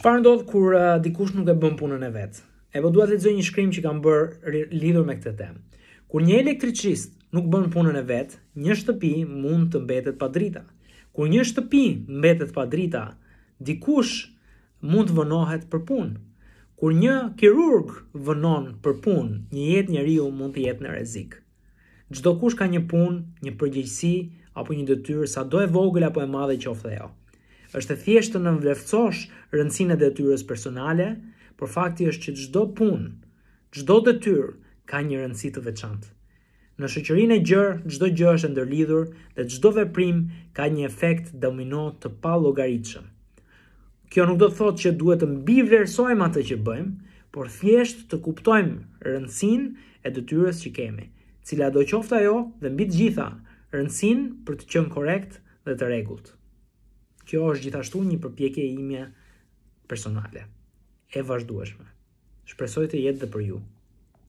Çfarë ndodh kur uh, dikush nuk e bën punën e vet? E po dua të lexoj një shkrim që kam bërë lidhur me këtë temë. Kur një elektricist nuk bën punën e vet, një shtëpi mund të mbetet pa drita. Kur një shtëpi mbetet pa drita, dikush mund të vënohet për punë. Kur një kirurg vënon për punë, një jetë njeriu mund të jetë në rrezik. Çdo kush ka një punë, një përgjegjësi apo një detyrë, sado e vogël apo e madhe qoftë ajo është thjesht të nënvlefcosh rëndësinë e detyrës personale, por fakti është që çdo punë, çdo detyrë ka një rëndësi të veçantë. Në shoqërinë e gjerë, çdo gjë është e ndërlidhur dhe çdo veprim ka një efekt domino të pa llogaritshëm. Kjo nuk do të thotë që duhet të mbi vlerësojmë atë që bëjmë, por thjesht të kuptojmë rëndësinë e detyrës që kemi, cila do qoftë ajo dhe mbi të gjitha, rëndësinë për të qenë korrekt dhe të rregullt kjo është gjithashtu një përpjekje ime personale e vazhdueshme. Shpresoj të jetë dhe për ju.